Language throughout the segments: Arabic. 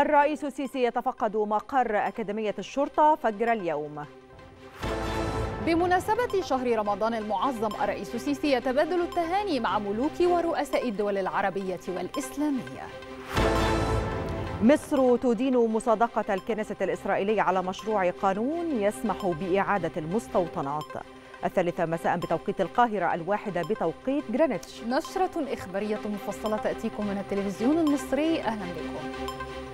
الرئيس السيسي يتفقد مقر أكاديمية الشرطة فجر اليوم بمناسبة شهر رمضان المعظم الرئيس السيسي يتبادل التهاني مع ملوك ورؤساء الدول العربية والإسلامية مصر تدين مصادقة الكنيسة الإسرائيلية على مشروع قانون يسمح بإعادة المستوطنات الثالثة مساء بتوقيت القاهرة الواحدة بتوقيت جرينتش نشرة إخبارية مفصلة تأتيكم من التلفزيون المصري أهلا بكم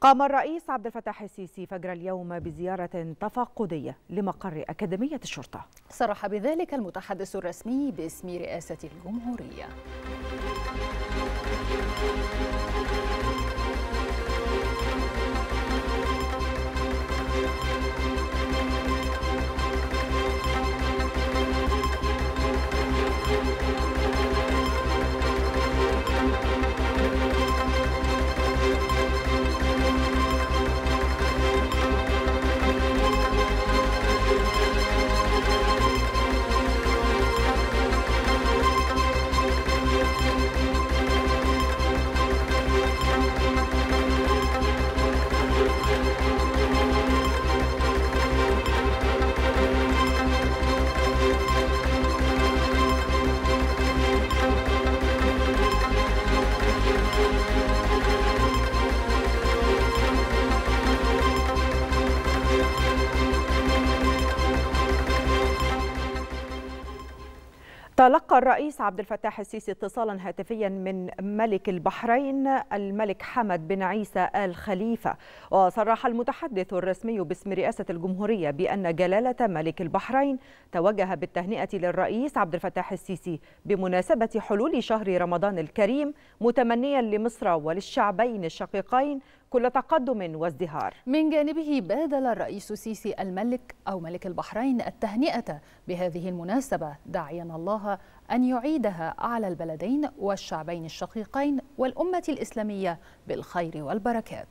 قام الرئيس عبد الفتاح السيسي فجر اليوم بزيارة تفقدية لمقر أكاديمية الشرطة صرح بذلك المتحدث الرسمي باسم رئاسة الجمهورية تلقى الرئيس عبد الفتاح السيسي اتصالا هاتفيا من ملك البحرين الملك حمد بن عيسى آل خليفة وصرح المتحدث الرسمي باسم رئاسة الجمهورية بأن جلالة ملك البحرين توجه بالتهنئة للرئيس عبد الفتاح السيسي بمناسبة حلول شهر رمضان الكريم متمنيا لمصر وللشعبين الشقيقين كل تقدم وازدهار من جانبه بادل الرئيس السيسي الملك أو ملك البحرين التهنئة بهذه المناسبة داعيا الله أن يعيدها على البلدين والشعبين الشقيقين والأمة الإسلامية بالخير والبركات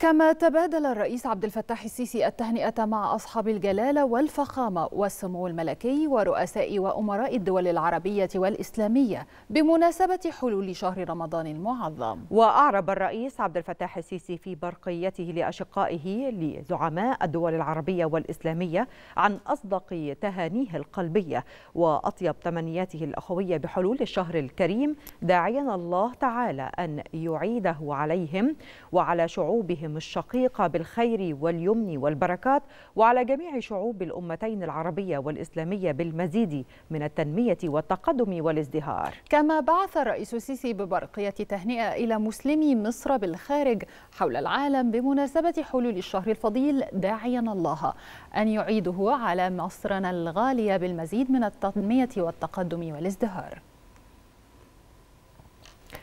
كما تبادل الرئيس عبد الفتاح السيسي التهنئة مع أصحاب الجلالة والفخامة والسمو الملكي ورؤساء وأمراء الدول العربية والإسلامية بمناسبة حلول شهر رمضان المعظم وأعرب الرئيس عبد الفتاح السيسي في برقيته لأشقائه لزعماء الدول العربية والإسلامية عن أصدق تهانيه القلبية وأطيب تمنياته الأخوية بحلول الشهر الكريم داعيا الله تعالى أن يعيده عليهم وعلى شعوبهم المسلم الشقيقة بالخير واليمن والبركات وعلى جميع شعوب الأمتين العربية والإسلامية بالمزيد من التنمية والتقدم والازدهار كما بعث الرئيس السيسي ببرقية تهنئة إلى مسلمي مصر بالخارج حول العالم بمناسبة حلول الشهر الفضيل داعيا الله أن يعيده على مصرنا الغالية بالمزيد من التنمية والتقدم والازدهار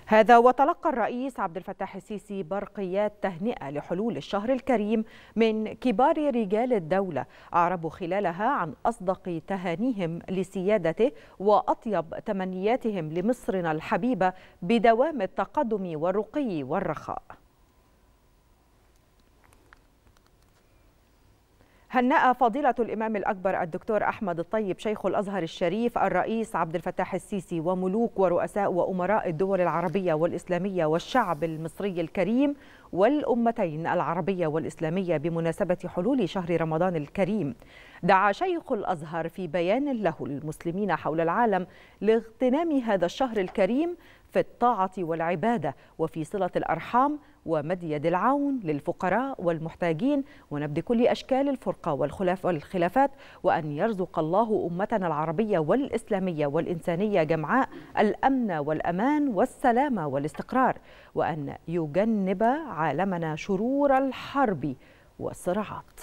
هذا وتلقى الرئيس عبد الفتاح السيسي برقيات تهنئة لحلول الشهر الكريم من كبار رجال الدولة أعربوا خلالها عن أصدق تهانيهم لسيادته وأطيب تمنياتهم لمصرنا الحبيبة بدوام التقدم والرقي والرخاء هنأ فضيلة الإمام الأكبر الدكتور أحمد الطيب شيخ الأزهر الشريف الرئيس عبد الفتاح السيسي وملوك ورؤساء وأمراء الدول العربية والإسلامية والشعب المصري الكريم والأمتين العربية والإسلامية بمناسبة حلول شهر رمضان الكريم دعا شيخ الازهر في بيان له المسلمين حول العالم لاغتنام هذا الشهر الكريم في الطاعه والعباده وفي صله الارحام ومد يد العون للفقراء والمحتاجين ونبذ كل اشكال الفرقه والخلاف والخلافات وان يرزق الله امتنا العربيه والاسلاميه والانسانيه جمعاء الامن والامان والسلامه والاستقرار وان يجنب عالمنا شرور الحرب والصراعات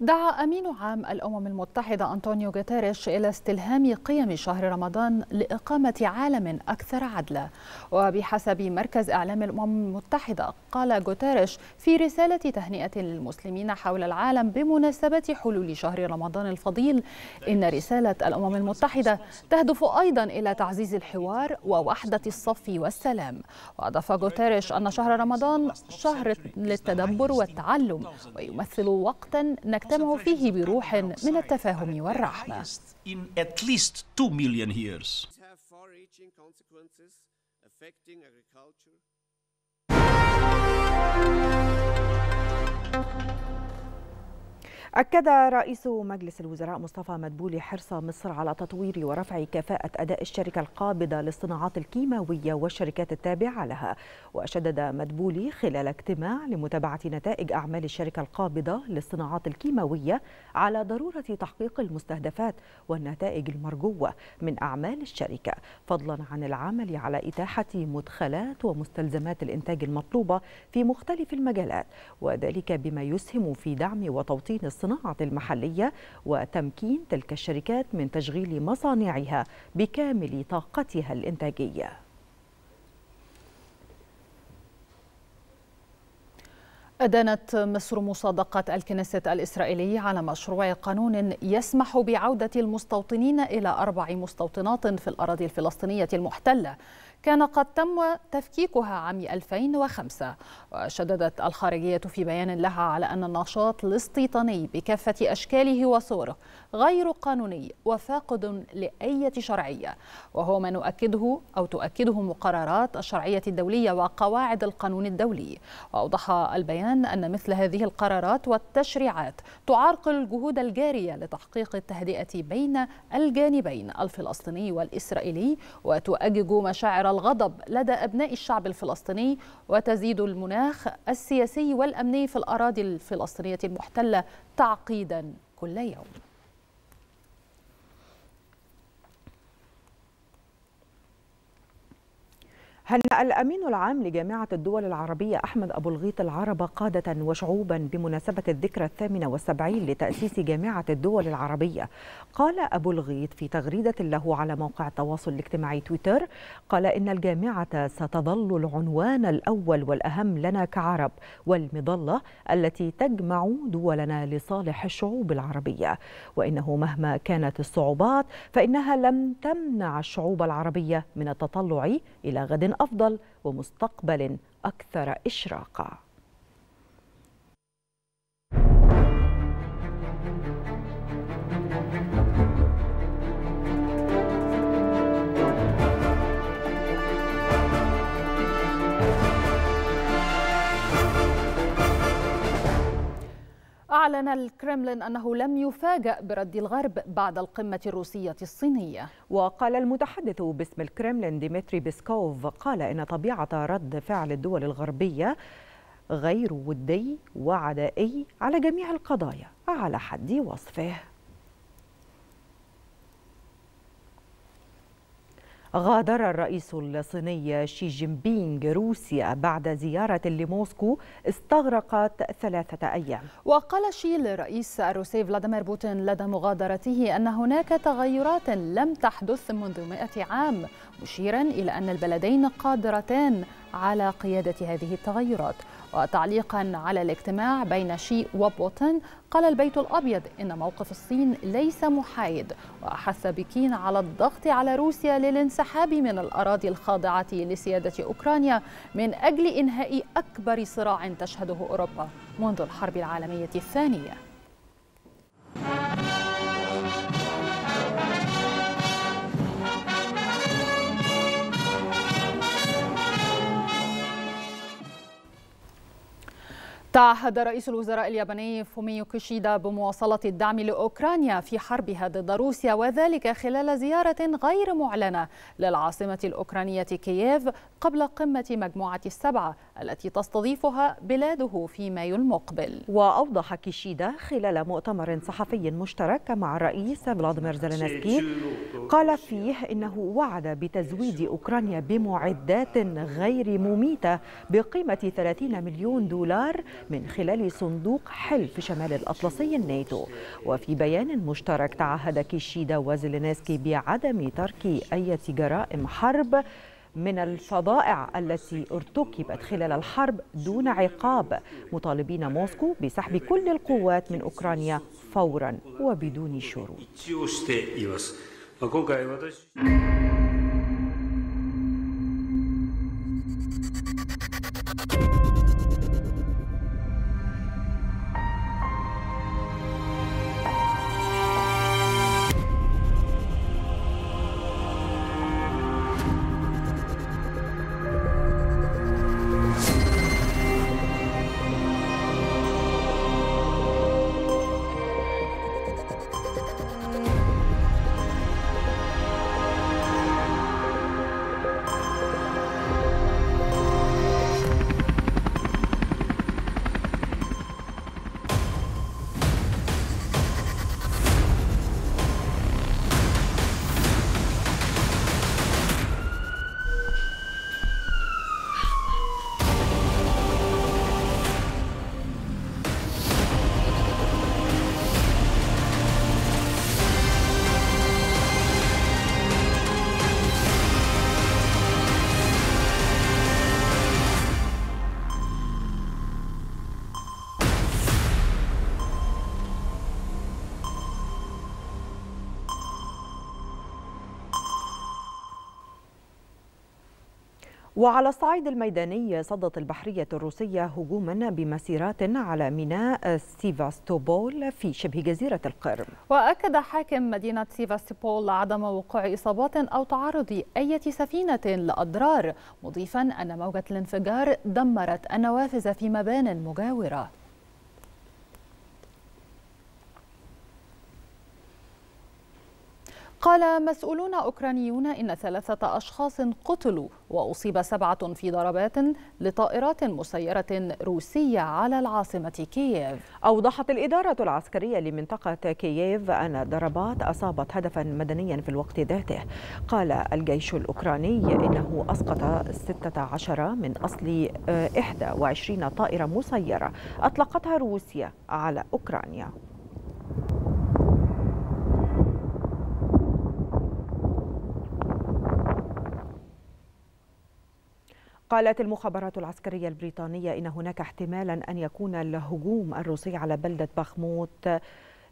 دعا أمين عام الأمم المتحدة أنطونيو غوتيريش إلى استلهام قيم شهر رمضان لإقامة عالم أكثر عدلا وبحسب مركز إعلام الأمم المتحدة قال غوتيريش في رسالة تهنئة للمسلمين حول العالم بمناسبة حلول شهر رمضان الفضيل إن رسالة الأمم المتحدة تهدف أيضا إلى تعزيز الحوار ووحدة الصف والسلام وأضاف غوتيريش أن شهر رمضان شهر للتدبر والتعلم ويمثل وقتا نك يجتمع فيه بروح من التفاهم والرحمة أكد رئيس مجلس الوزراء مصطفى مدبولي حرص مصر على تطوير ورفع كفاءة أداء الشركة القابضة للصناعات الكيماوية والشركات التابعة لها وشدد مدبولي خلال اجتماع لمتابعة نتائج أعمال الشركة القابضة للصناعات الكيماوية على ضرورة تحقيق المستهدفات والنتائج المرجوة من أعمال الشركة فضلا عن العمل على إتاحة مدخلات ومستلزمات الإنتاج المطلوبة في مختلف المجالات وذلك بما يسهم في دعم وتوطين الصناعات الصناعة المحلية وتمكين تلك الشركات من تشغيل مصانعها بكامل طاقتها الإنتاجية أدانت مصر مصادقة الكنيسة الإسرائيلي على مشروع قانون يسمح بعودة المستوطنين إلى أربع مستوطنات في الأراضي الفلسطينية المحتلة كان قد تم تفكيكها عام 2005 وشددت الخارجية في بيان لها على أن النشاط الاستيطاني بكافة أشكاله وصوره غير قانوني وفاقد لأية شرعية وهو ما نؤكده أو تؤكده مقررات الشرعية الدولية وقواعد القانون الدولي وأوضح البيان أن مثل هذه القرارات والتشريعات تعرقل الجهود الجارية لتحقيق التهدئة بين الجانبين الفلسطيني والإسرائيلي وتؤجج مشاعر الغضب لدى أبناء الشعب الفلسطيني وتزيد المناخ السياسي والأمني في الأراضي الفلسطينية المحتلة تعقيدا كل يوم هنأ الأمين العام لجامعة الدول العربية أحمد أبو الغيط العرب قادة وشعوبا بمناسبة الذكرى الثامنة والسبعين لتأسيس جامعة الدول العربية قال أبو الغيط في تغريدة له على موقع التواصل الاجتماعي تويتر قال إن الجامعة ستظل العنوان الأول والأهم لنا كعرب والمظلة التي تجمع دولنا لصالح الشعوب العربية وإنه مهما كانت الصعوبات فإنها لم تمنع الشعوب العربية من التطلع إلى غد افضل ومستقبل اكثر اشراقا أعلن الكرملين أنه لم يفاجأ برد الغرب بعد القمة الروسية الصينية وقال المتحدث باسم الكرملين ديمتري بيسكوف قال إن طبيعة رد فعل الدول الغربية غير ودي وعدائي على جميع القضايا على حد وصفه غادر الرئيس الصيني شي جين بينغ روسيا بعد زيارة لموسكو استغرقت ثلاثة أيام وقال شي للرئيس الروسي فلاديمير بوتين لدى مغادرته أن هناك تغيرات لم تحدث منذ مئة عام مشيرا إلى أن البلدين قادرتان على قيادة هذه التغيرات وتعليقا على الاجتماع بين شي وبوتن قال البيت الأبيض إن موقف الصين ليس محايد وأحث بكين على الضغط على روسيا للانسحاب من الأراضي الخاضعة لسيادة أوكرانيا من أجل إنهاء أكبر صراع تشهده أوروبا منذ الحرب العالمية الثانية تعهد رئيس الوزراء الياباني فوميو كيشيدا بمواصلة الدعم لأوكرانيا في حربها ضد روسيا وذلك خلال زيارة غير معلنة للعاصمة الأوكرانية كييف قبل قمة مجموعة السبعة التي تستضيفها بلاده في مايو المقبل وأوضح كيشيدا خلال مؤتمر صحفي مشترك مع الرئيس فلاديمير زيلينسكي قال فيه إنه وعد بتزويد أوكرانيا بمعدات غير مميتة بقيمة 30 مليون دولار من خلال صندوق حلف شمال الأطلسي الناتو وفي بيان مشترك تعهد كيشيدا وزلينسكي بعدم ترك أي جرائم حرب من الفظائع التي ارتكبت خلال الحرب دون عقاب مطالبين موسكو بسحب كل القوات من أوكرانيا فورا وبدون شروط وعلى الصعيد الميداني صدت البحرية الروسية هجوما بمسيرات على ميناء سيفاستوبول في شبه جزيرة القرم وأكد حاكم مدينة سيفاستوبول عدم وقوع إصابات أو تعرض أي سفينة لأضرار مضيفا أن موجة الانفجار دمرت النوافذ في مبان مجاورة قال مسؤولون أوكرانيون إن ثلاثة أشخاص قتلوا وأصيب سبعة في ضربات لطائرات مسيرة روسية على العاصمة كييف أوضحت الإدارة العسكرية لمنطقة كييف أن ضربات أصابت هدفا مدنيا في الوقت ذاته قال الجيش الأوكراني إنه أسقط 16 من أصل 21 طائرة مسيرة أطلقتها روسيا على أوكرانيا قالت المخابرات العسكرية البريطانية إن هناك احتمالا أن يكون الهجوم الروسي على بلدة بخموت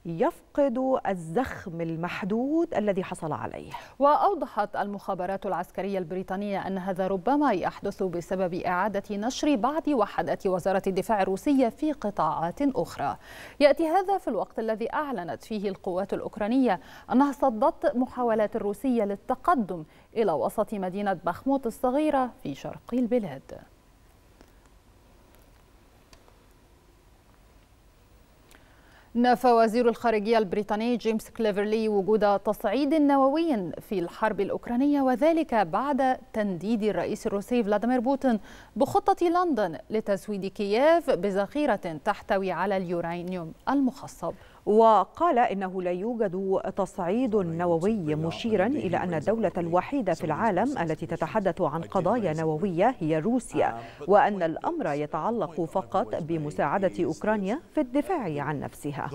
يفقد الزخم المحدود الذي حصل عليه وأوضحت المخابرات العسكرية البريطانية أن هذا ربما يحدث بسبب إعادة نشر بعض وحدات وزارة الدفاع الروسية في قطاعات أخرى يأتي هذا في الوقت الذي أعلنت فيه القوات الأوكرانية أنها صدت محاولات الروسية للتقدم إلى وسط مدينة بخموت الصغيرة في شرق البلاد نفى وزير الخارجية البريطاني جيمس كليفرلي وجود تصعيد نووي في الحرب الأوكرانية وذلك بعد تنديد الرئيس الروسي فلاديمير بوتين بخطة لندن لتسويد كييف بذخيرة تحتوي على اليورانيوم المخصب وقال إنه لا يوجد تصعيد نووي مشيرا إلى أن الدولة الوحيدة في العالم التي تتحدث عن قضايا نووية هي آه، روسيا وأن الأمر يتعلق فقط بمساعدة أوكرانيا في الدفاع عن نفسها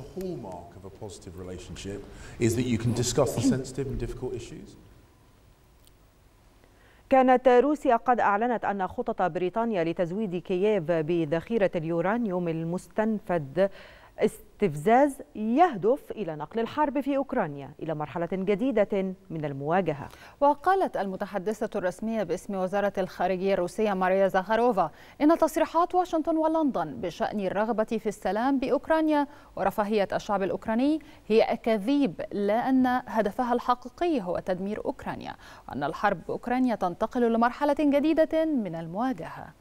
كانت روسيا قد أعلنت أن خطط بريطانيا لتزويد كييف بذخيرة اليورانيوم المستنفد استفزاز يهدف إلى نقل الحرب في أوكرانيا إلى مرحلة جديدة من المواجهة وقالت المتحدثة الرسمية باسم وزارة الخارجية الروسية ماريا زاخاروفا إن تصريحات واشنطن ولندن بشأن الرغبة في السلام بأوكرانيا ورفاهية الشعب الأوكراني هي أكاذيب لان هدفها الحقيقي هو تدمير أوكرانيا وأن الحرب بأوكرانيا تنتقل لمرحلة جديدة من المواجهة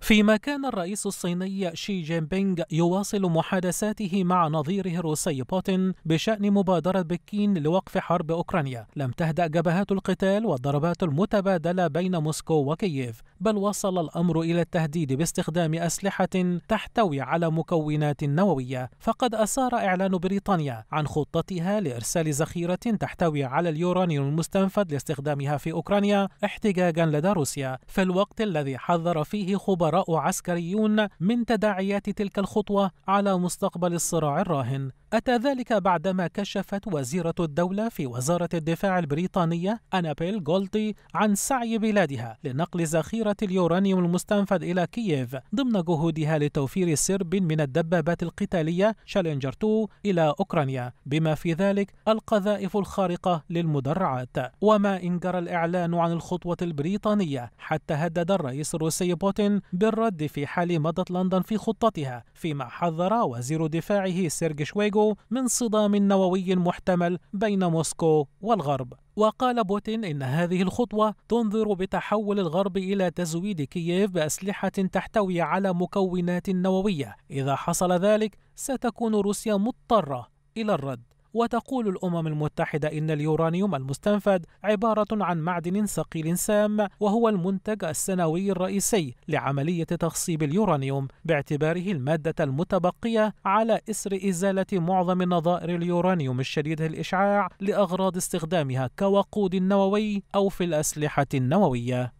فيما كان الرئيس الصيني شي جين بينغ يواصل محادثاته مع نظيره الروسي بوتين بشأن مبادرة بكين لوقف حرب أوكرانيا لم تهدأ جبهات القتال والضربات المتبادلة بين موسكو وكييف بل وصل الأمر إلى التهديد باستخدام أسلحة تحتوي على مكونات نووية فقد أثار إعلان بريطانيا عن خطتها لإرسال ذخيرة تحتوي على اليورانيوم المستنفذ لاستخدامها في أوكرانيا احتجاجا لدى روسيا في الوقت الذي حذر فيه خبراء خبراء عسكريون من تداعيات تلك الخطوة على مستقبل الصراع الراهن أتى ذلك بعدما كشفت وزيرة الدولة في وزارة الدفاع البريطانية أنابيل جولدي عن سعي بلادها لنقل ذخيرة اليورانيوم المستنفذ إلى كييف ضمن جهودها لتوفير سرب من الدبابات القتالية شالنجر 2 إلى أوكرانيا بما في ذلك القذائف الخارقة للمدرعات وما إن جرى الإعلان عن الخطوة البريطانية حتى هدد الرئيس الروسي بوتين بالرد في حال مضت لندن في خطتها فيما حذر وزير دفاعه سيرج شويغو من صدام نووي محتمل بين موسكو والغرب وقال بوتين إن هذه الخطوة تنذر بتحول الغرب إلى تزويد كييف بأسلحة تحتوي على مكونات نووية إذا حصل ذلك ستكون روسيا مضطرة إلى الرد وتقول الأمم المتحدة إن اليورانيوم المستنفد عبارة عن معدن ثقيل سام وهو المنتج السنوي الرئيسي لعملية تخصيب اليورانيوم باعتباره المادة المتبقية على إثر إزالة معظم نظائر اليورانيوم الشديد الإشعاع لأغراض استخدامها كوقود نووي أو في الأسلحة النووية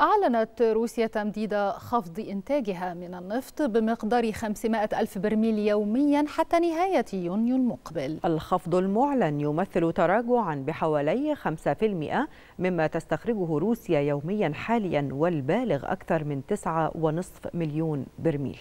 أعلنت روسيا تمديد خفض إنتاجها من النفط بمقدار 500 ألف برميل يوميا حتى نهاية يونيو المقبل الخفض المعلن يمثل تراجعا بحوالي 5% مما تستخرجه روسيا يوميا حاليا والبالغ أكثر من 9.5 مليون برميل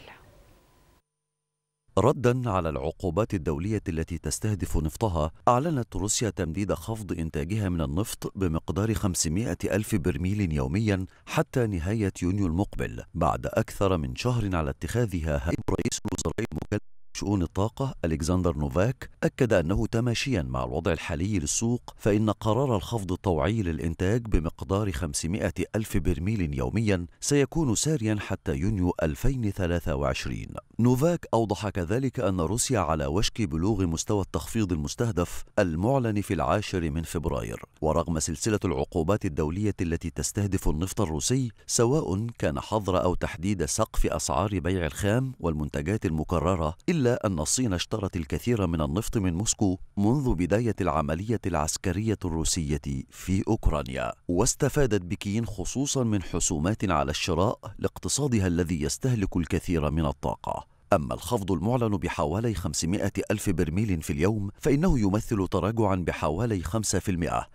ردا على العقوبات الدولية التي تستهدف نفطها أعلنت روسيا تمديد خفض إنتاجها من النفط بمقدار 500 ألف برميل يوميا حتى نهاية يونيو المقبل بعد أكثر من شهر على اتخاذها هيئة رئيس الوزراء المكلف شؤون الطاقة ألكسندر نوفاك أكد أنه تماشيا مع الوضع الحالي للسوق فإن قرار الخفض الطوعي للإنتاج بمقدار 500 ألف برميل يوميا سيكون ساريا حتى يونيو 2023 نوفاك أوضح كذلك أن روسيا على وشك بلوغ مستوى التخفيض المستهدف المعلن في العاشر من فبراير ورغم سلسلة العقوبات الدولية التي تستهدف النفط الروسي سواء كان حظر أو تحديد سقف أسعار بيع الخام والمنتجات المكررة إلا أن الصين اشترت الكثير من النفط من موسكو منذ بداية العملية العسكرية الروسية في أوكرانيا واستفادت بكين خصوصا من حسومات على الشراء لاقتصادها الذي يستهلك الكثير من الطاقة أما الخفض المعلن بحوالي 500 ألف برميل في اليوم فإنه يمثل تراجعا بحوالي 5%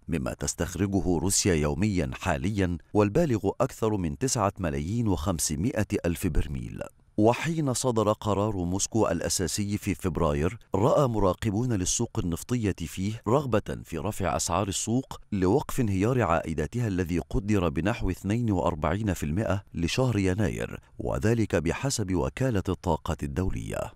مما تستخرجه روسيا يوميا حاليا والبالغ أكثر من 9 ملايين و500 ألف برميل وحين صدر قرار موسكو الأساسي في فبراير رأى مراقبون للسوق النفطية فيه رغبة في رفع أسعار السوق لوقف انهيار عائداتها الذي قدر بنحو 42% لشهر يناير وذلك بحسب وكالة الطاقة الدولية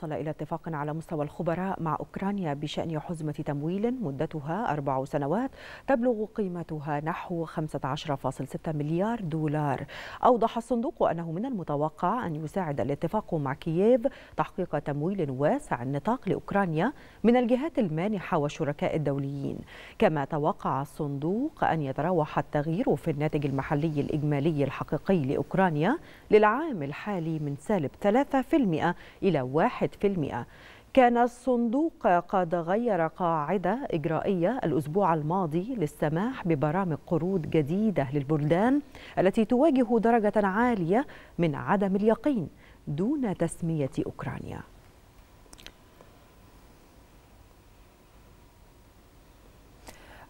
وصل إلى اتفاق على مستوى الخبراء مع أوكرانيا بشأن حزمة تمويل مدتها أربع سنوات تبلغ قيمتها نحو 15.6 مليار دولار أوضح الصندوق أنه من المتوقع أن يساعد الاتفاق مع كييف تحقيق تمويل واسع النطاق لأوكرانيا من الجهات المانحة والشركاء الدوليين كما توقع الصندوق أن يتراوح التغيير في الناتج المحلي الإجمالي الحقيقي لأوكرانيا للعام الحالي من سالب 3% إلى 1 كان الصندوق قد غير قاعدة إجرائية الأسبوع الماضي للسماح ببرامج قروض جديدة للبلدان التي تواجه درجة عالية من عدم اليقين دون تسمية أوكرانيا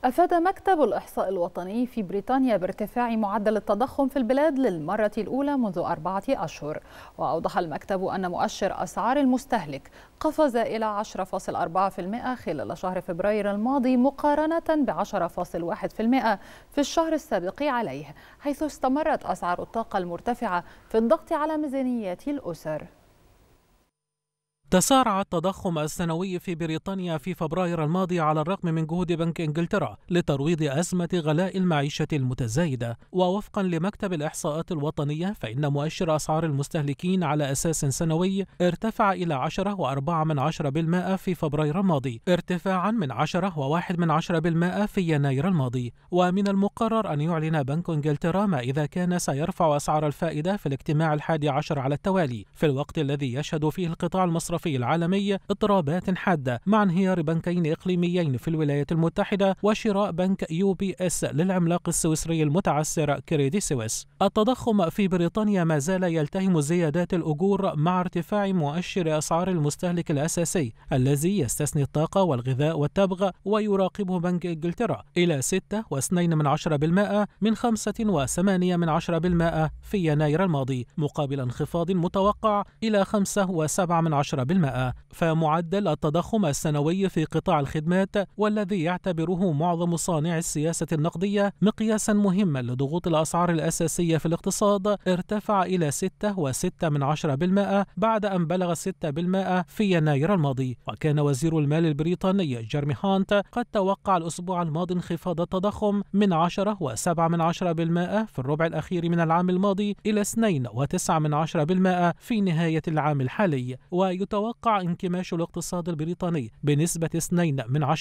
أفاد مكتب الإحصاء الوطني في بريطانيا بارتفاع معدل التضخم في البلاد للمرة الأولى منذ أربعة أشهر وأوضح المكتب أن مؤشر أسعار المستهلك قفز إلى 10.4% خلال شهر فبراير الماضي مقارنة ب 10.1% في الشهر السابق عليه حيث استمرت أسعار الطاقة المرتفعة في الضغط على ميزانيات الأسر تسارع التضخم السنوي في بريطانيا في فبراير الماضي على الرغم من جهود بنك انجلترا لترويض ازمه غلاء المعيشه المتزايده، ووفقا لمكتب الاحصاءات الوطنيه فان مؤشر اسعار المستهلكين على اساس سنوي ارتفع الى 10.4% في فبراير الماضي، ارتفاعا من 10.1% في يناير الماضي، ومن المقرر ان يعلن بنك انجلترا ما اذا كان سيرفع اسعار الفائده في الاجتماع الحادي عشر على التوالي، في الوقت الذي يشهد فيه القطاع المصرفي الصرفي العالمي اضطرابات حادة مع انهيار بنكين إقليميين في الولايات المتحدة وشراء بنك يو بي اس للعملاق السويسري المتعسر كريدي سويس التضخم في بريطانيا ما زال يلتهم زيادات الأجور مع ارتفاع مؤشر أسعار المستهلك الأساسي الذي يستثني الطاقة والغذاء والتبغ ويراقبه بنك إنجلترا إلى 6.2% من 5.8% في يناير الماضي مقابل انخفاض متوقع إلى 5.7% بالمئة فمعدل التضخم السنوي في قطاع الخدمات والذي يعتبره معظم صانع السياسة النقدية مقياسا مهما لضغوط الأسعار الأساسية في الاقتصاد ارتفع إلى 6.6% بعد أن بلغ 6% في يناير الماضي وكان وزير المال البريطاني جيرمي هانت قد توقع الأسبوع الماضي انخفاض التضخم من 10.7% في الربع الأخير من العام الماضي إلى 2.9% في نهاية العام الحالي ويتوقع يتوقع انكماش الاقتصاد البريطاني بنسبة 2 من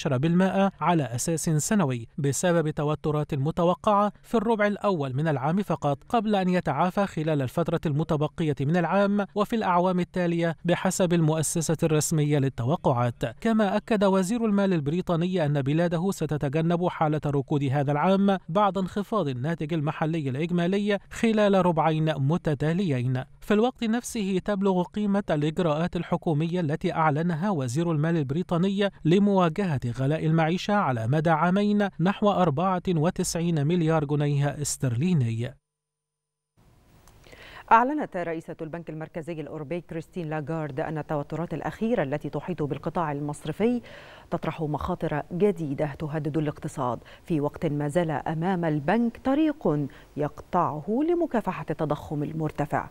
على أساس سنوي بسبب توترات متوقعة في الربع الأول من العام فقط قبل أن يتعافى خلال الفترة المتبقية من العام وفي الأعوام التالية بحسب المؤسسة الرسمية للتوقعات كما أكد وزير المال البريطاني أن بلاده ستتجنب حالة ركود هذا العام بعد انخفاض الناتج المحلي الإجمالي خلال ربعين متتاليين في الوقت نفسه تبلغ قيمة الإجراءات الحكومية الحكومية التي أعلنها وزير المال البريطاني لمواجهة غلاء المعيشة على مدى عامين نحو 94 مليار جنيه استرليني أعلنت رئيسة البنك المركزي الأوروبي كريستين لاغارد أن التوترات الأخيرة التي تحيط بالقطاع المصرفي تطرح مخاطر جديدة تهدد الاقتصاد في وقت ما زال أمام البنك طريق يقطعه لمكافحة التضخم المرتفع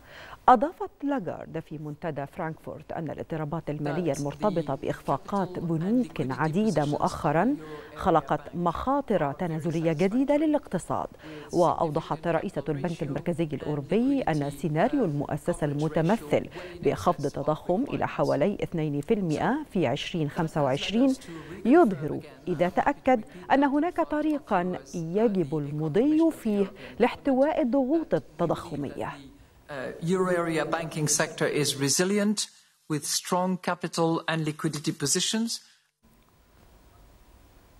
أضافت لاغارد في منتدى فرانكفورت أن الاضطرابات المالية المرتبطة بإخفاقات بنوك عديدة مؤخرا خلقت مخاطر تنازلية جديدة للاقتصاد وأوضحت رئيسة البنك المركزي الأوروبي أن سيناريو المؤسسة المتمثل بخفض تضخم إلى حوالي 2% في 2025 يظهر إذا تأكد أن هناك طريقا يجب المضي فيه لاحتواء الضغوط التضخمية. Euro area banking sector is resilient with strong capital and liquidity positions.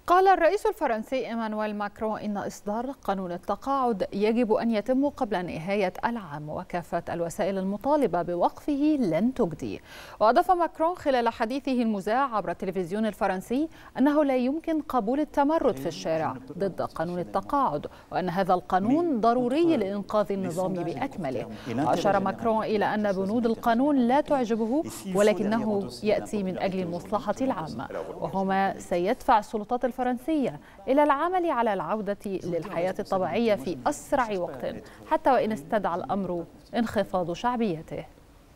قال الرئيس الفرنسي إيمانويل ماكرون إن إصدار قانون التقاعد يجب أن يتم قبل نهاية العام وكافة الوسائل المطالبة بوقفه لن تجدي وأضاف ماكرون خلال حديثه المذاع عبر التلفزيون الفرنسي أنه لا يمكن قبول التمرد في الشارع ضد قانون التقاعد وأن هذا القانون ضروري لإنقاذ النظام بأكمله وأشار ماكرون إلى أن بنود القانون لا تعجبه ولكنه يأتي من أجل المصلحة العامة وهما سيدفع السلطات الفرنسية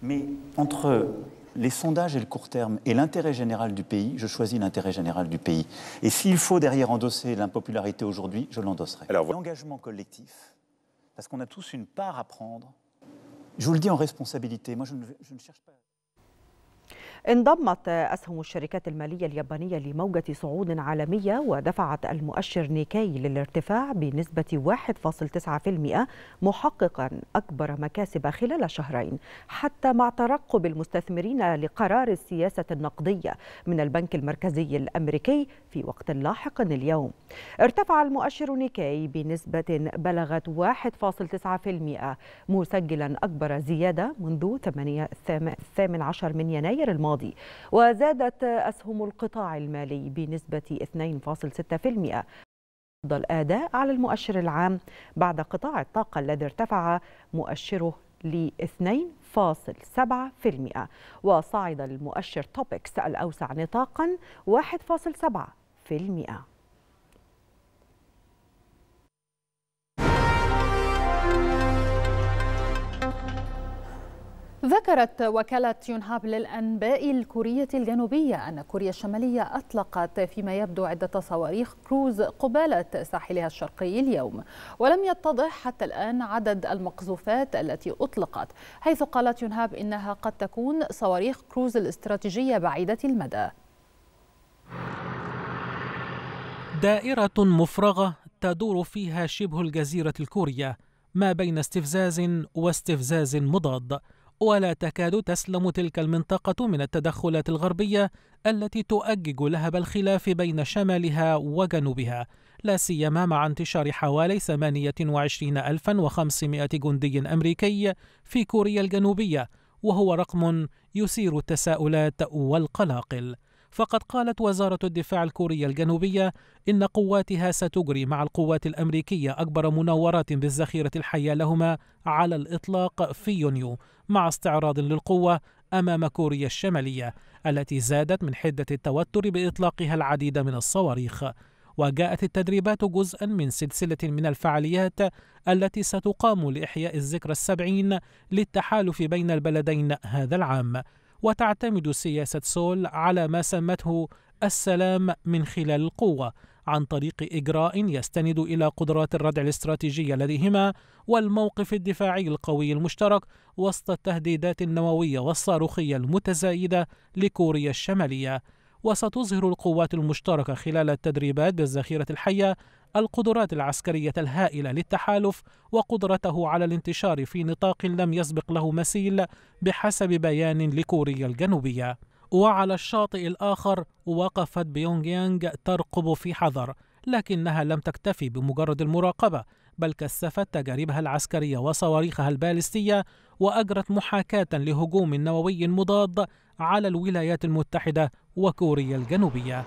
Mais entre les sondages et le court terme et l'intérêt général du pays, je choisis l'intérêt général du pays. Et s'il faut derrière endosser l'impopularité aujourd'hui, je l'endosserai. L'engagement collectif, parce qu'on a tous une part à prendre, je vous le dis en responsabilité, moi je ne, je ne cherche pas... انضمت أسهم الشركات المالية اليابانية لموجة صعود عالمية ودفعت المؤشر نيكاي للارتفاع بنسبة 1.9% محققا أكبر مكاسب خلال شهرين حتى مع ترقب المستثمرين لقرار السياسة النقدية من البنك المركزي الأمريكي في وقت لاحق اليوم ارتفع المؤشر نيكاي بنسبة بلغت 1.9% مسجلا أكبر زيادة منذ 18 من يناير الماضي الماضي وزادت أسهم القطاع المالي بنسبة 2.6% أفضل أداء على المؤشر العام بعد قطاع الطاقة الذي ارتفع مؤشره ل 2.7% وصعد المؤشر توبكس الأوسع نطاقا 1.7% ذكرت وكالة يونهاب للأنباء الكورية الجنوبية أن كوريا الشمالية أطلقت فيما يبدو عدة صواريخ كروز قبالة ساحلها الشرقي اليوم ولم يتضح حتى الآن عدد المقذوفات التي أطلقت حيث قالت يونهاب إنها قد تكون صواريخ كروز الاستراتيجية بعيدة المدى دائرة مفرغة تدور فيها شبه الجزيرة الكورية ما بين استفزاز واستفزاز مضاد ولا تكاد تسلم تلك المنطقة من التدخلات الغربية التي تؤجج لهب الخلاف بين شمالها وجنوبها لا سيما مع انتشار حوالي 28500 جندي أمريكي في كوريا الجنوبية وهو رقم يثير التساؤلات والقلاقل فقد قالت وزارة الدفاع الكورية الجنوبية إن قواتها ستجري مع القوات الأمريكية أكبر مناورات بالذخيرة الحية لهما على الإطلاق في يونيو مع استعراض للقوة أمام كوريا الشمالية التي زادت من حدة التوتر بإطلاقها العديد من الصواريخ وجاءت التدريبات جزءا من سلسلة من الفعاليات التي ستقام لإحياء الذكرى السبعين للتحالف بين البلدين هذا العام وتعتمد سياسة سول على ما سمته السلام من خلال القوة عن طريق إجراء يستند إلى قدرات الردع الاستراتيجية لديهما والموقف الدفاعي القوي المشترك وسط التهديدات النووية والصاروخية المتزايدة لكوريا الشمالية وستظهر القوات المشتركة خلال التدريبات بالذخيرة الحية القدرات العسكرية الهائلة للتحالف وقدرته على الانتشار في نطاق لم يسبق له مثيل بحسب بيان لكوريا الجنوبية وعلى الشاطئ الآخر وقفت بيونغ يانغ ترقب في حذر لكنها لم تكتفي بمجرد المراقبة بل كثفت تجاربها العسكرية وصواريخها البالستية وأجرت محاكاة لهجوم نووي مضاد على الولايات المتحدة وكوريا الجنوبية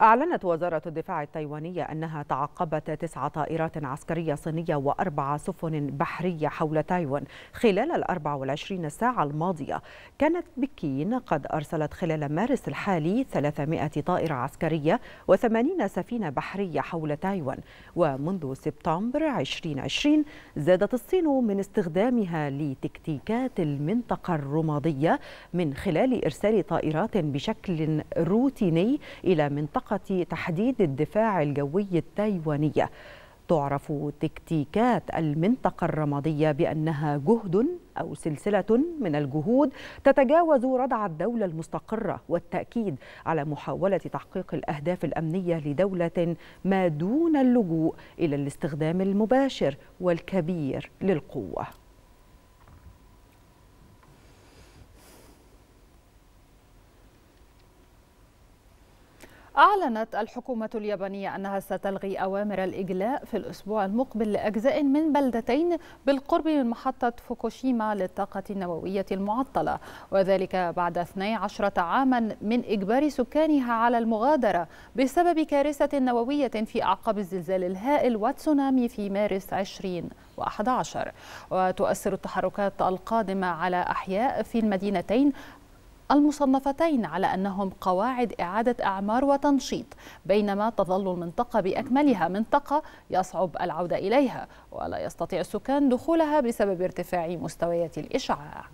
أعلنت وزارة الدفاع التايوانية أنها تعقبت تسع طائرات عسكرية صينية وأربع سفن بحرية حول تايوان خلال ال 24 ساعة الماضية كانت بكين قد أرسلت خلال مارس الحالي 300 طائرة عسكرية و80 سفينة بحرية حول تايوان ومنذ سبتمبر 2020 زادت الصين من استخدامها لتكتيكات المنطقة الرمادية من خلال إرسال طائرات بشكل روتيني إلى منطقة منطقة تحديد الدفاع الجوي التايوانية تعرف تكتيكات المنطقة الرمادية بأنها جهد أو سلسلة من الجهود تتجاوز ردع الدولة المستقرة والتأكيد على محاولة تحقيق الأهداف الأمنية لدولة ما دون اللجوء إلى الاستخدام المباشر والكبير للقوة أعلنت الحكومة اليابانية أنها ستلغي أوامر الإجلاء في الأسبوع المقبل لأجزاء من بلدتين بالقرب من محطة فوكوشيما للطاقة النووية المعطلة وذلك بعد 12 عاما من إجبار سكانها على المغادرة بسبب كارثة نووية في أعقاب الزلزال الهائل والتسونامي في مارس 2011 وتؤثر التحركات القادمة على أحياء في المدينتين المصنفتين على أنهم قواعد إعادة أعمار وتنشيط بينما تظل المنطقة بأكملها منطقة يصعب العودة إليها ولا يستطيع السكان دخولها بسبب ارتفاع مستويات الإشعاع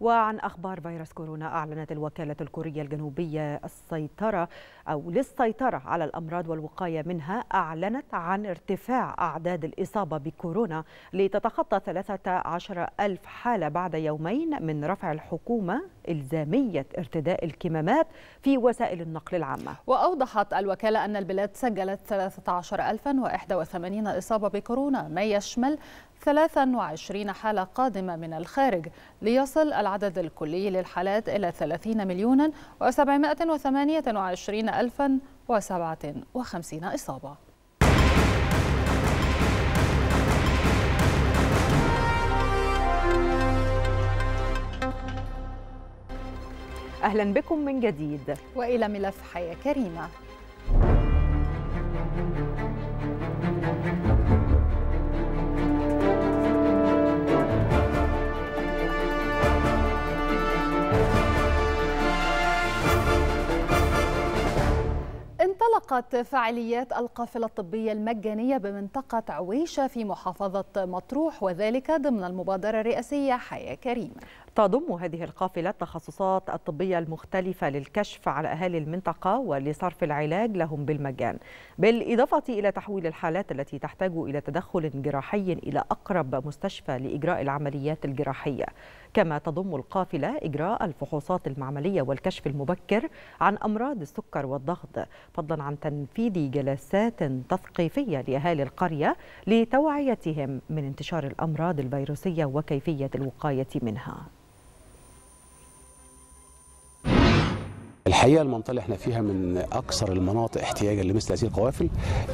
وعن أخبار فيروس كورونا أعلنت الوكالة الكورية الجنوبية السيطرة أو للسيطرة على الأمراض والوقاية منها أعلنت عن ارتفاع أعداد الإصابة بكورونا لتتخطى 13 ألف حالة بعد يومين من رفع الحكومة إلزامية ارتداء الكمامات في وسائل النقل العامة وأوضحت الوكالة أن البلاد سجلت 81 إصابة بكورونا ما يشمل 23 حالة قادمة من الخارج ليصل العدد الكلي للحالات إلى 30 مليون و728 ألفا و57 إصابة أهلا بكم من جديد وإلى ملف حياة كريمة انطلقت فعاليات القافلة الطبية المجانية بمنطقة عويشة في محافظة مطروح وذلك ضمن المبادرة الرئاسية حياة كريمة تضم هذه القافلة التخصصات الطبية المختلفة للكشف على أهالي المنطقة ولصرف العلاج لهم بالمجان بالإضافة إلى تحويل الحالات التي تحتاج إلى تدخل جراحي إلى أقرب مستشفى لإجراء العمليات الجراحية كما تضم القافلة إجراء الفحوصات المعملية والكشف المبكر عن أمراض السكر والضغط فضلا عن تنفيذ جلسات تثقيفية لأهالي القرية لتوعيتهم من انتشار الأمراض الفيروسية وكيفية الوقاية منها الحقيقه المنطقه اللي احنا فيها من اكثر المناطق احتياجا لمثل هذه القوافل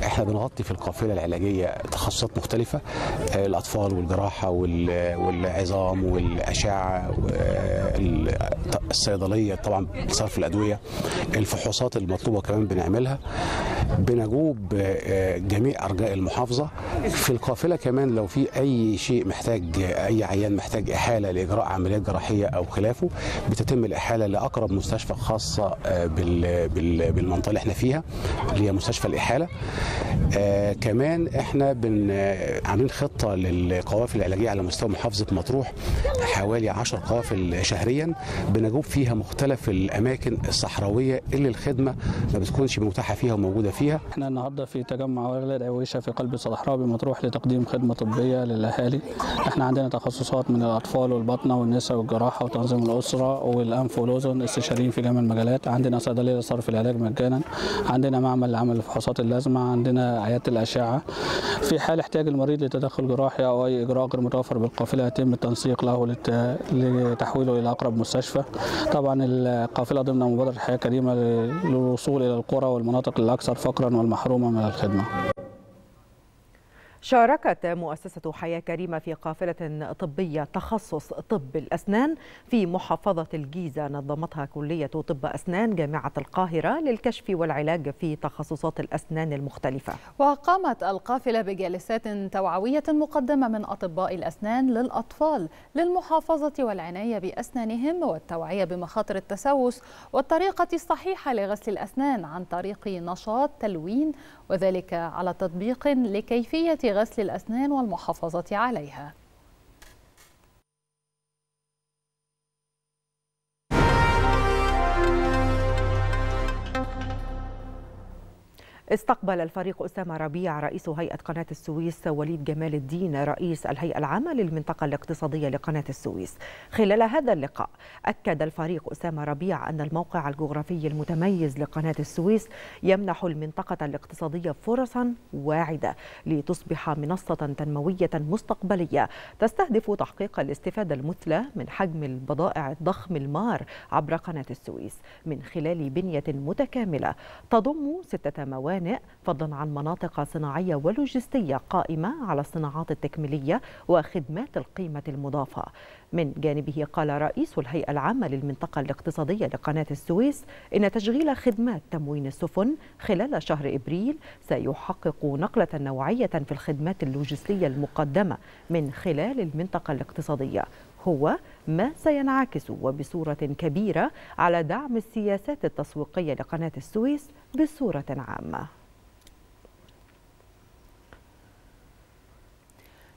احنا بنغطي في القافله العلاجيه تخصصات مختلفه آه، الاطفال والجراحه والعظام والاشعه الصيدليه طبعا صرف الادويه الفحوصات المطلوبه كمان بنعملها بنجوب آه، جميع ارجاء المحافظه في القافله كمان لو في اي شيء محتاج اي عيان محتاج احاله لاجراء عمليات جراحيه او خلافه بتتم الاحاله لاقرب مستشفى خاصه آه، بالمنطقه اللي احنا فيها اللي هي مستشفى الاحاله آه، كمان احنا بن عاملين خطه للقوافل العلاجيه على مستوى محافظه مطروح حوالي 10 قوافل شهريا بنجوب فيها مختلف الاماكن الصحراويه اللي الخدمه ما بتكونش متاحه فيها وموجوده فيها احنا النهارده في تجمع ورلة العويشه في قلب صحراء بمطروح لتقديم خدمه طبيه للاهالي احنا عندنا تخصصات من الاطفال والبطنه والنساء والجراحه وتنظيم الاسره والانف والاذن استشاريين في جميع المجالات الآلات عندنا صيدلية لصرف العلاج مجانا عندنا معمل لعمل الفحوصات اللازمة عندنا عيادة الأشعة في حال احتاج المريض لتدخل جراحي أو أي إجراء غير متوفر بالقافلة يتم التنسيق له لتحويله إلى أقرب مستشفى طبعا القافلة ضمن مبادرة الحياة الكريمة للوصول إلى القرى والمناطق الأكثر فقرا والمحرومة من الخدمة شاركت مؤسسة حياة كريمة في قافلة طبية تخصص طب الأسنان في محافظة الجيزة نظمتها كلية طب أسنان جامعة القاهرة للكشف والعلاج في تخصصات الأسنان المختلفة وقامت القافلة بجلسات توعوية مقدمة من أطباء الأسنان للأطفال للمحافظة والعناية بأسنانهم والتوعية بمخاطر التسوس والطريقة الصحيحة لغسل الأسنان عن طريق نشاط تلوين وذلك على تطبيق لكيفية غسل الأسنان والمحافظة عليها استقبل الفريق أسامة ربيع رئيس هيئة قناة السويس وليد جمال الدين رئيس الهيئة العامة للمنطقة الاقتصادية لقناة السويس خلال هذا اللقاء أكد الفريق أسامة ربيع أن الموقع الجغرافي المتميز لقناة السويس يمنح المنطقة الاقتصادية فرصا واعدة لتصبح منصة تنموية مستقبلية تستهدف تحقيق الاستفادة المثلى من حجم البضائع الضخم المار عبر قناة السويس من خلال بنية متكاملة تضم ستة مواد الموانئ فضلا عن مناطق صناعية ولوجستية قائمة على الصناعات التكميلية وخدمات القيمة المضافة من جانبه قال رئيس الهيئة العامة للمنطقة الاقتصادية لقناة السويس إن تشغيل خدمات تموين السفن خلال شهر إبريل سيحقق نقلة نوعية في الخدمات اللوجستية المقدمة من خلال المنطقة الاقتصادية هو ما سينعكس وبصورة كبيرة على دعم السياسات التسويقية لقناة السويس بصورة عامة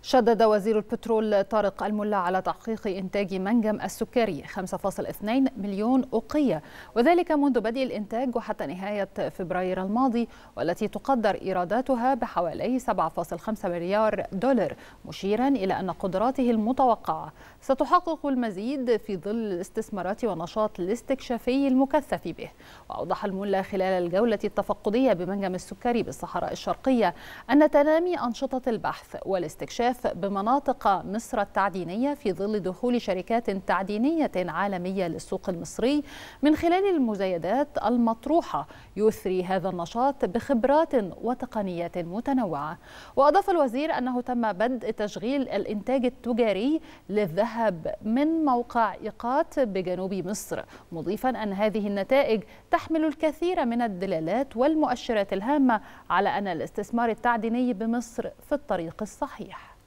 شدد وزير البترول طارق الملا على تحقيق إنتاج منجم السكري 5.2 مليون أوقية وذلك منذ بدء الإنتاج وحتى نهاية فبراير الماضي والتي تقدر إيراداتها بحوالي 7.5 مليار دولار مشيرا إلى أن قدراته المتوقعة ستحقق المزيد في ظل الاستثمارات والنشاط الاستكشافي المكثف به وأوضح الملا خلال الجولة التفقدية بمنجم السكري بالصحراء الشرقية أن تنامي أنشطة البحث والاستكشاف الاستهداف بمناطق مصر التعدينية في ظل دخول شركات تعدينية عالمية للسوق المصري من خلال المزايدات المطروحة يثري هذا النشاط بخبرات وتقنيات متنوعة وأضاف الوزير أنه تم بدء تشغيل الإنتاج التجاري للذهب من موقع إيقات بجنوب مصر مضيفا أن هذه النتائج تحمل الكثير من الدلالات والمؤشرات الهامة على أن الاستثمار التعديني بمصر في الطريق الصحيح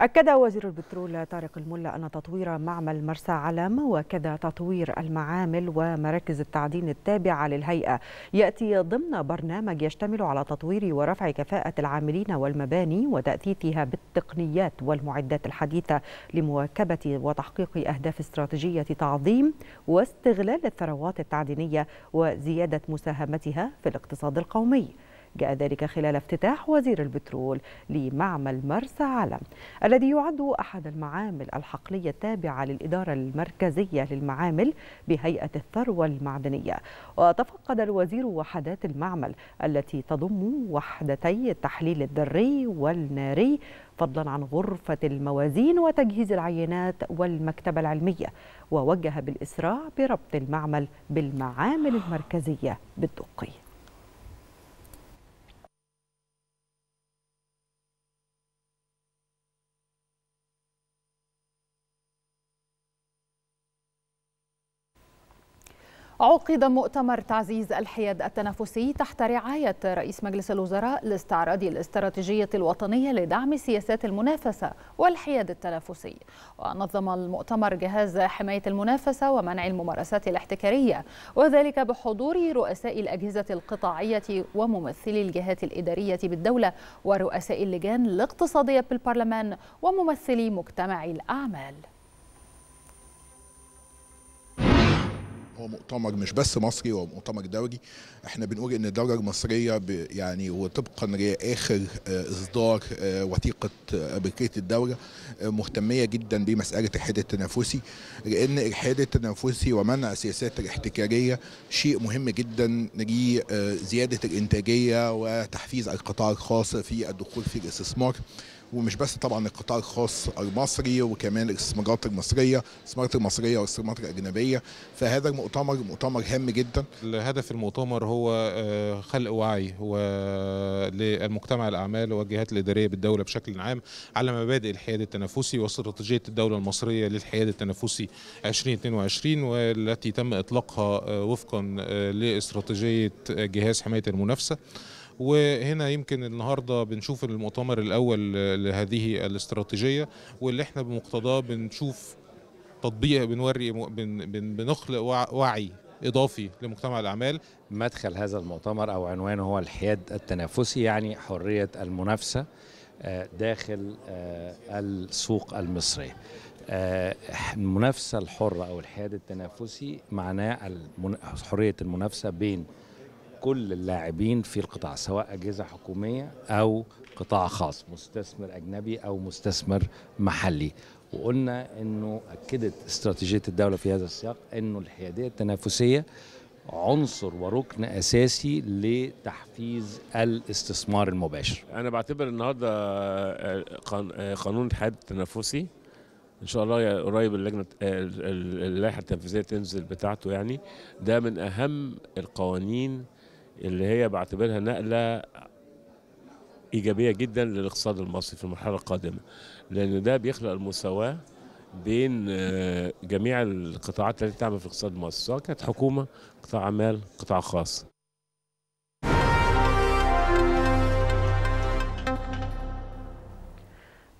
أكد وزير البترول طارق الملا أن تطوير معمل مرسى علم وكذا تطوير المعامل ومراكز التعدين التابعة للهيئة يأتي ضمن برنامج يشتمل على تطوير ورفع كفاءة العاملين والمباني وتأثيثها بالتقنيات والمعدات الحديثة لمواكبة وتحقيق أهداف استراتيجية تعظيم واستغلال الثروات التعدينية وزيادة مساهمتها في الاقتصاد القومي جاء ذلك خلال افتتاح وزير البترول لمعمل مرسى علم الذي يعد أحد المعامل الحقلية التابعة للإدارة المركزية للمعامل بهيئة الثروة المعدنية وتفقد الوزير وحدات المعمل التي تضم وحدتي التحليل الذري والناري فضلا عن غرفة الموازين وتجهيز العينات والمكتبة العلمية ووجه بالإسراع بربط المعمل بالمعامل المركزية بالدقي عقد مؤتمر تعزيز الحياد التنافسي تحت رعاية رئيس مجلس الوزراء لاستعراض الاستراتيجية الوطنية لدعم سياسات المنافسة والحياد التنافسي ونظم المؤتمر جهاز حماية المنافسة ومنع الممارسات الاحتكارية وذلك بحضور رؤساء الأجهزة القطاعية وممثلي الجهات الإدارية بالدولة ورؤساء اللجان الاقتصادية بالبرلمان وممثلي مجتمع الأعمال هو مؤتمر مش بس مصري هو مؤتمر دولي احنا بنقول ان الدوله المصريه يعني وطبقا لاخر آه، اصدار آه، وثيقه آه، بركيه الدوله مهتميه جدا بمساله الحد التنافسي لان الحد التنافسي ومنع السياسات الاحتكاريه شيء مهم جدا لزياده الانتاجيه وتحفيز القطاع الخاص في الدخول في الاستثمار ومش بس طبعا القطاع الخاص المصري وكمان الاستثمارات المصريه الاستثمارات المصريه والاستثمارات الاجنبيه فهذا المؤتمر مؤتمر هام جدا الهدف المؤتمر هو آه، خلق وعي آه، للمجتمع الاعمال والجهات الاداريه بالدوله بشكل عام على مبادئ الحياد التنافسي واستراتيجيه الدوله المصريه للحياد التنافسي 2022 والتي تم اطلاقها آه، وفقا لاستراتيجيه جهاز حمايه المنافسه وهنا يمكن النهارده بنشوف المؤتمر الاول لهذه الاستراتيجيه واللي احنا بمقتضاه بنشوف تطبيق بنوري بن بنخلق وعي اضافي لمجتمع الاعمال مدخل هذا المؤتمر او عنوانه هو الحياد التنافسي يعني حريه المنافسه آه، داخل آه، السوق المصريه آه، المنافسه الحره او الحياد التنافسي معناه حريه المنافسه بين كل اللاعبين في القطاع سواء أجهزة حكومية أو قطاع خاص مستثمر أجنبي أو مستثمر محلي وقلنا أنه أكدت استراتيجية الدولة في هذا السياق أنه الحيادية التنافسية عنصر وركن اساسي لتحفيز الاستثمار المباشر. انا بعتبر النهارده آه، آه، قانون الحاد التنافسي ان شاء الله قريب اللجنه آه، اللائحه التنفيذيه تنزل بتاعته يعني ده من اهم القوانين اللي هي بعتبرها نقله ايجابيه جدا للاقتصاد المصري في المرحله القادمه لان ده بيخلق المساواه بين آه، جميع القطاعات التي تعمل في الاقتصاد المصري سواء كانت حكومه قطاع اعمال قطاع خاص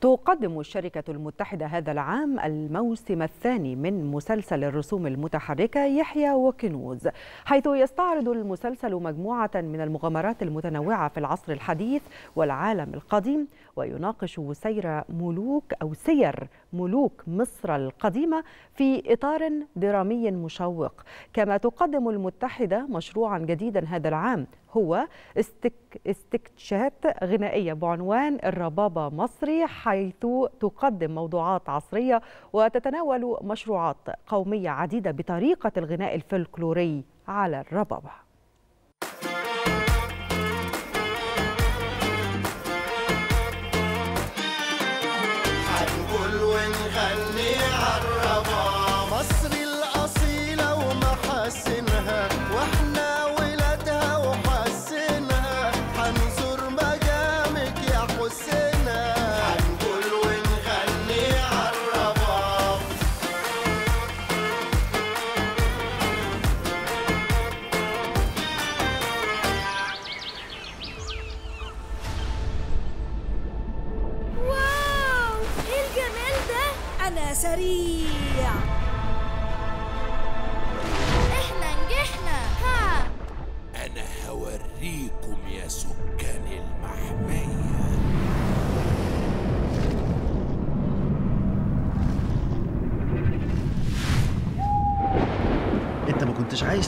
تقدم الشركة المتحدة هذا العام الموسم الثاني من مسلسل الرسوم المتحركة يحيى وكنوز حيث يستعرض المسلسل مجموعة من المغامرات المتنوعة في العصر الحديث والعالم القديم ويناقش سير ملوك أو سير ملوك مصر القديمة في إطار درامي مشوق كما تقدم المتحدة مشروعا جديدا هذا العام هو استك... استكشات غنائية بعنوان الربابة مصري حيث تقدم موضوعات عصرية وتتناول مشروعات قومية عديدة بطريقة الغناء الفلكلوري على الربابة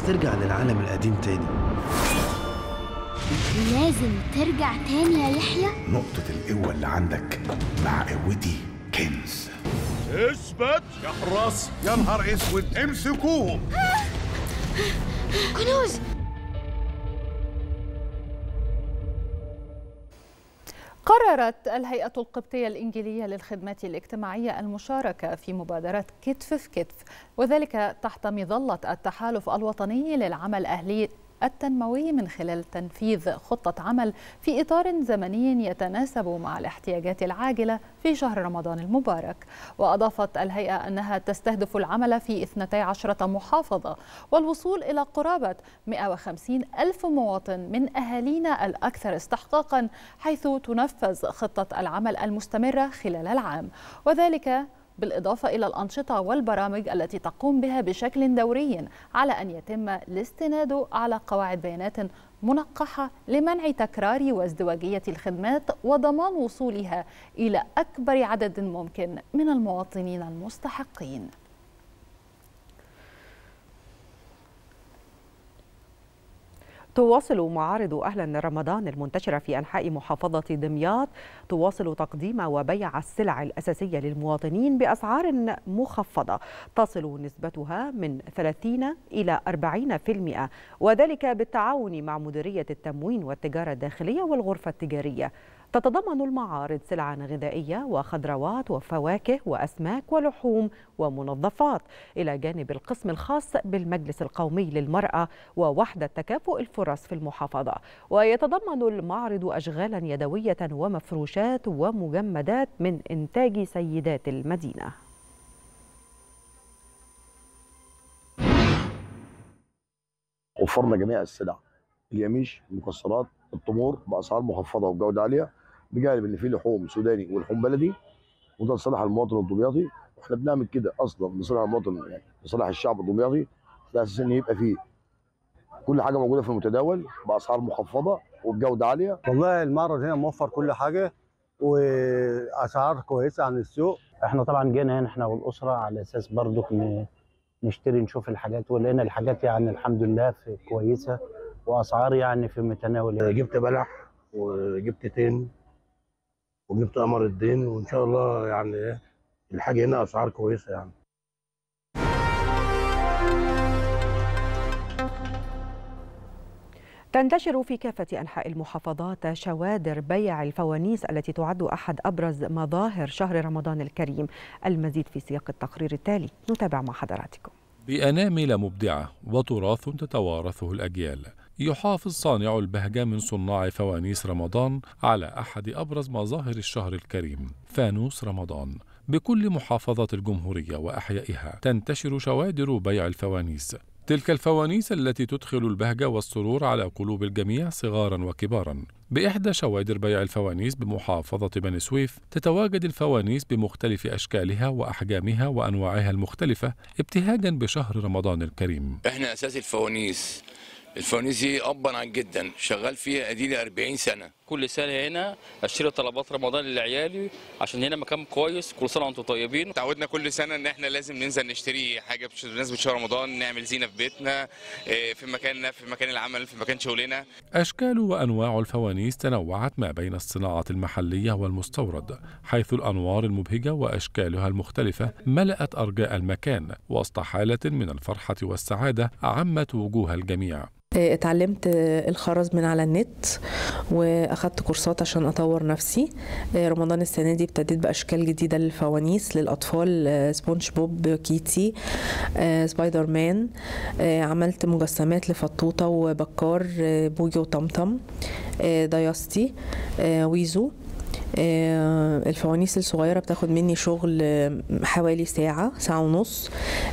ترجع للعالم القديم تاني لازم ترجع تاني يا يحيى نقطة القوة اللي عندك مع قوتي كنز اثبت يا حراس يا نهار اسود امسكوهم كنوز قررت الهيئة القبطية الإنجيلية للخدمات الاجتماعية المشاركة في مبادرة كتف في كتف وذلك تحت مظلة التحالف الوطني للعمل أهلي التنموي من خلال تنفيذ خطة عمل في إطار زمني يتناسب مع الاحتياجات العاجلة في شهر رمضان المبارك وأضافت الهيئة أنها تستهدف العمل في 12 محافظة والوصول إلى قرابة 150 ألف مواطن من أهالينا الأكثر استحقاقا حيث تنفذ خطة العمل المستمرة خلال العام وذلك بالإضافة إلى الأنشطة والبرامج التي تقوم بها بشكل دوري على أن يتم الاستناد على قواعد بيانات منقحة لمنع تكرار وازدواجية الخدمات وضمان وصولها إلى أكبر عدد ممكن من المواطنين المستحقين تواصل معارض أهلا رمضان المنتشرة في أنحاء محافظة دمياط تواصل تقديم وبيع السلع الأساسية للمواطنين بأسعار مخفضة تصل نسبتها من 30 إلى 40% وذلك بالتعاون مع مديرية التموين والتجارة الداخلية والغرفة التجارية تتضمن المعارض سلعا غذائية وخضروات وفواكه وأسماك ولحوم ومنظفات إلى جانب القسم الخاص بالمجلس القومي للمرأة ووحدة تكافؤ الفرص في المحافظة ويتضمن المعرض أشغالا يدوية ومفروشات ومجمدات من إنتاج سيدات المدينة وفرنا جميع السلع اليميش المكسرات التمور باسعار مخفضه وبجوده عاليه بجانب ان في لحوم سوداني ولحوم بلدي وده لصالح المواطن الدمياطي واحنا بنعمل كده اصلا لصالح المواطن يعني لصالح الشعب الدمياطي على اساس ان يبقى فيه كل حاجه موجوده في المتداول باسعار مخفضه وبجوده عاليه والله المعرض هنا موفر كل حاجه واسعار كويسه عن السوق احنا طبعا جينا هنا احنا والاسره على اساس برضو نشتري نشوف الحاجات ولقينا الحاجات يعني الحمد لله في كويسه واسعار يعني في متناول يعني. جبت بلح وجبت تين وجبت قمر الدين وان شاء الله يعني الحاجه هنا اسعار كويسه يعني تنتشر في كافة أنحاء المحافظات شوادر بيع الفوانيس التي تعد أحد أبرز مظاهر شهر رمضان الكريم المزيد في سياق التقرير التالي نتابع مع حضراتكم بأنامل مبدعة وتراث تتوارثه الأجيال يحافظ صانع البهجة من صناع فوانيس رمضان على أحد أبرز مظاهر الشهر الكريم فانوس رمضان بكل محافظات الجمهورية وأحيائها تنتشر شوادر بيع الفوانيس تلك الفوانيس التي تدخل البهجة والسرور على قلوب الجميع صغارا وكبارا بإحدى شوادر بيع الفوانيس بمحافظة بني سويف تتواجد الفوانيس بمختلف أشكالها وأحجامها وأنواعها المختلفة ابتهاجا بشهر رمضان الكريم احنا أساس الفوانيس الفرنسي ابا عن جدا شغال فيها اديلي 40 سنه كل سنه هنا اشتري طلبات رمضان لعيالي عشان هنا مكان كويس كل سنه وانتم طيبين تعودنا كل سنه ان احنا لازم ننزل نشتري حاجه بمناسبه شهر رمضان نعمل زينه في بيتنا إيه، في مكاننا في مكان العمل في مكان شغلنا اشكال وانواع الفوانيس تنوعت ما بين الصناعه المحليه والمستورد حيث الانوار المبهجه واشكالها المختلفه ملأت ارجاء المكان وسط حاله من الفرحه والسعاده عمت وجوه الجميع اتعلمت الخرز من على النت واخدت كورسات عشان اطور نفسي آه، رمضان السنه دي ابتديت باشكال جديده للفوانيس للاطفال آه، سبونج بوب كيتي آه، سبايدر مان عملت مجسمات لفطوطه وبكار بوجي وطمطم دايستي ويزو الفوانيس الصغيره بتاخد مني شغل حوالي ساعه ساعه ونص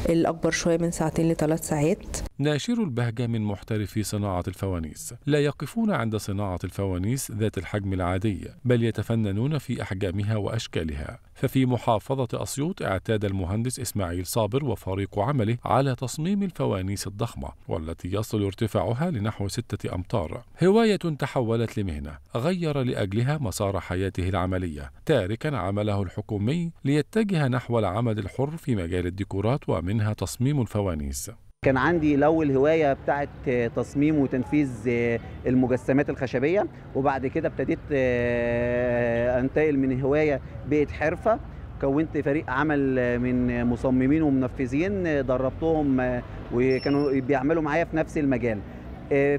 الاكبر شويه من ساعتين لثلاث ساعات ناشر البهجة من محترفي صناعة الفوانيس لا يقفون عند صناعة الفوانيس ذات الحجم العادي بل يتفننون في أحجامها وأشكالها ففي محافظة أسيوط اعتاد المهندس إسماعيل صابر وفريق عمله على تصميم الفوانيس الضخمة والتي يصل ارتفاعها لنحو ستة أمتار هواية تحولت لمهنة غير لأجلها مسار حياته العملية تاركا عمله الحكومي ليتجه نحو العمل الحر في مجال الديكورات ومنها تصميم الفوانيس كان عندي الاول هوايه بتاعه تصميم وتنفيذ آه، المجسمات الخشبيه وبعد كده ابتديت آه، انتقل من هوايه بقت حرفه كونت فريق عمل من مصممين ومنفذين آه، دربتهم وكانوا بيعملوا معايا في نفس المجال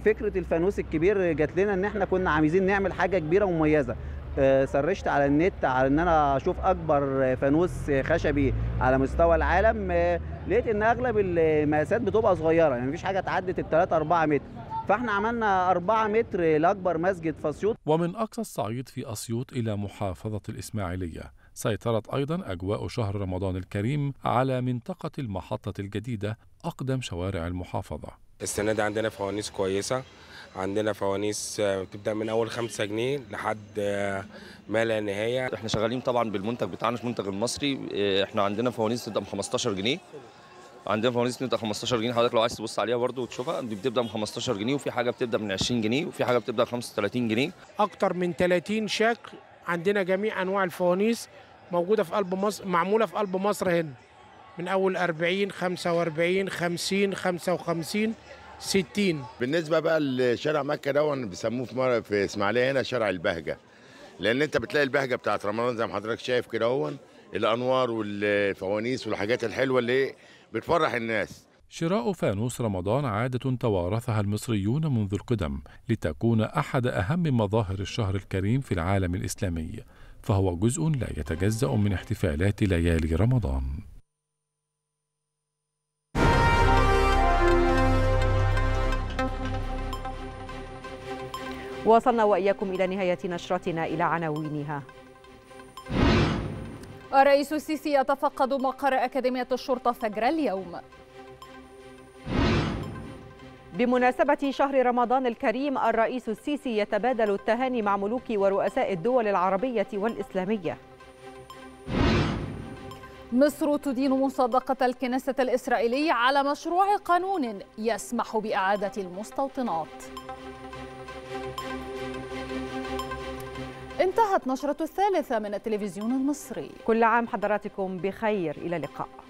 فكره الفانوس الكبير جات لنا ان احنا كنا عايزين نعمل حاجه كبيره ومميزه آه، سرشت على النت على ان انا اشوف اكبر فانوس خشبي على مستوى العالم آه، لقيت ان اغلب المقاسات بتبقى صغيره يعني مفيش حاجه تعدت ال 3 4 متر فاحنا عملنا 4 متر لاكبر مسجد في اسيوط ومن اقصى الصعيد في اسيوط الى محافظه الاسماعيليه سيطرت ايضا اجواء شهر رمضان الكريم على منطقه المحطه الجديده اقدم شوارع المحافظه السنه دي عندنا فوانيس كويسه عندنا فوانيس آه، بتبدا من اول 5 جنيه لحد آه، ما لا نهايه احنا شغالين طبعا بالمنتج بتاعنا المنتج المصري آه، احنا عندنا فوانيس بتبدا ب 15 جنيه عندنا فوانيس بتبدا 15 جنيه حضرتك لو عايز تبص عليها برده وتشوفها دي بتبدا من 15 جنيه وفي حاجه بتبدا من 20 جنيه وفي حاجه بتبدا 35 جنيه اكتر من 30 شكل عندنا جميع انواع الفوانيس موجوده في قلب مصر معموله في قلب مصر هنا من اول 40 45 50 55 60 بالنسبه بقى لشارع مكه دون بيسموه في في اسماعيليه هنا شارع البهجه لان انت بتلاقي البهجه بتاعت رمضان زي ما حضرتك شايف كده هون الانوار والفوانيس والحاجات الحلوه اللي بتفرح الناس شراء فانوس رمضان عادة توارثها المصريون منذ القدم لتكون أحد أهم مظاهر الشهر الكريم في العالم الإسلامي فهو جزء لا يتجزأ من احتفالات ليالي رمضان وصلنا وإياكم إلى نهاية نشرتنا إلى عناوينها الرئيس السيسي يتفقد مقر أكاديمية الشرطة فجر اليوم بمناسبة شهر رمضان الكريم الرئيس السيسي يتبادل التهاني مع ملوك ورؤساء الدول العربية والإسلامية مصر تدين مصادقة الكنيسة الإسرائيلي على مشروع قانون يسمح بإعادة المستوطنات انتهت نشرة الثالثة من التلفزيون المصري كل عام حضراتكم بخير إلى اللقاء